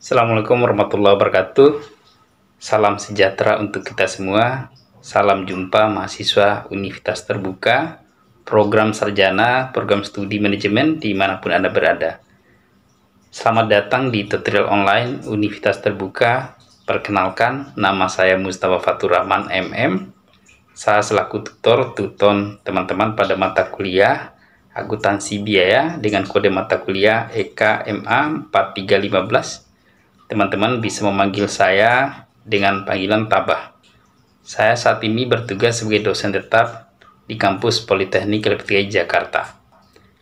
Assalamualaikum warahmatullahi wabarakatuh. Salam sejahtera untuk kita semua. Salam jumpa mahasiswa Universitas Terbuka, program sarjana, program studi manajemen dimanapun Anda berada. Selamat datang di tutorial online Universitas Terbuka. Perkenalkan, nama saya Mustafa Fatur Rahman MM. Saya selaku tutor tuton teman-teman pada mata kuliah akuntansi biaya dengan kode mata kuliah EKMA 4315 teman-teman bisa memanggil saya dengan panggilan Tabah. Saya saat ini bertugas sebagai dosen tetap di kampus Politeknik Liptiai Jakarta.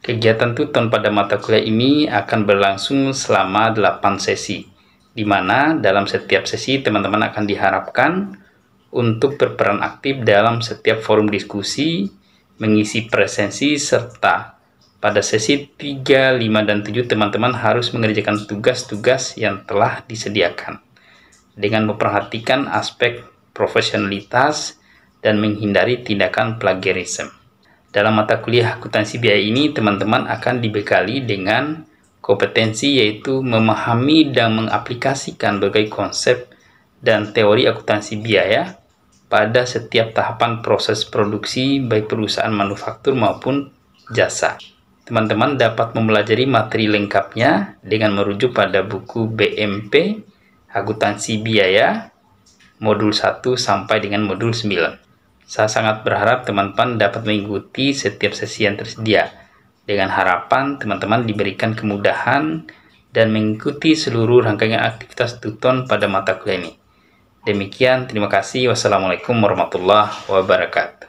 Kegiatan tuton pada mata kuliah ini akan berlangsung selama 8 sesi, di mana dalam setiap sesi teman-teman akan diharapkan untuk berperan aktif dalam setiap forum diskusi, mengisi presensi, serta pada sesi 3, 5, dan 7, teman-teman harus mengerjakan tugas-tugas yang telah disediakan dengan memperhatikan aspek profesionalitas dan menghindari tindakan plagiarisme. Dalam mata kuliah akuntansi biaya ini, teman-teman akan dibekali dengan kompetensi yaitu memahami dan mengaplikasikan berbagai konsep dan teori akuntansi biaya pada setiap tahapan proses produksi baik perusahaan manufaktur maupun jasa. Teman-teman dapat mempelajari materi lengkapnya dengan merujuk pada buku BMP Akuntansi Biaya modul 1 sampai dengan modul 9. Saya sangat berharap teman-teman dapat mengikuti setiap sesi yang tersedia dengan harapan teman-teman diberikan kemudahan dan mengikuti seluruh rangkaian aktivitas Tuton pada mata kuliah ini. Demikian, terima kasih. Wassalamualaikum warahmatullahi wabarakatuh.